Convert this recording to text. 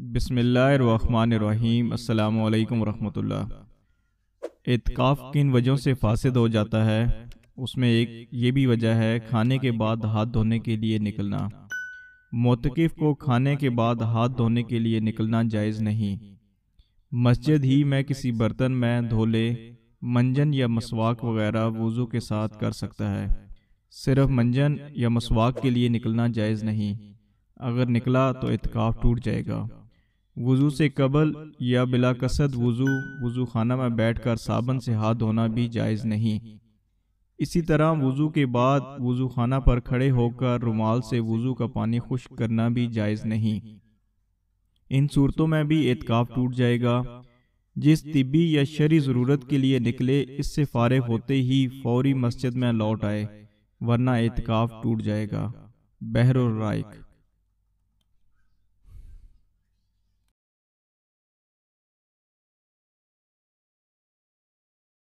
बसमीम् अल्लाम वरहमतुल्ला एतकाफ़ किन वजहों से फासद हो जाता है उसमें एक ये भी वजह है खाने के बाद हाथ धोने के लिए निकलना मोतकफ़ को खाने के बाद हाथ धोने के लिए निकलना जायज़ नहीं मस्जिद ही में किसी बर्तन में धो ले मंजन या मसवाक वगैरह वज़ू के साथ कर सकता है सिर्फ मंजन या मसवाक के लिए निकलना जायज़ नहीं अगर निकला तो इतकाफ़ टूट जाएगा वज़ू से कबल या बिलाकसद वज़ू वज़ू खाना में बैठ कर साबन से हाथ धोना भी जायज़ नहीं इसी तरह वज़ू के बाद वज़ू खाना पर खड़े होकर रुमाल से वज़ू का पानी खुश्क करना भी जायज़ नहीं इन सूरतों में भी एतकाफ़ टूट जाएगा जिस तिबी या शरी ज़रूरत के लिए निकले इससे फारग होते ही फौरी मस्जिद में लौट आए वरना एतकाफ़ टूट जाएगा बहर राइक